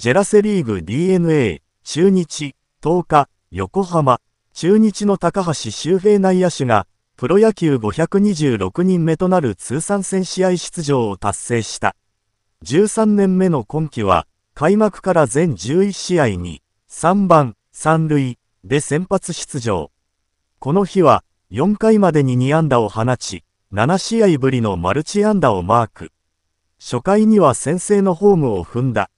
ジェラセリーグ DNA、中日、10日、横浜、中日の高橋周平内野手が、プロ野球526人目となる通算戦試合出場を達成した。13年目の今季は、開幕から全11試合に、3番、3塁、で先発出場。この日は、4回までに2安打を放ち、7試合ぶりのマルチ安打をマーク。初回には先制のホームを踏んだ。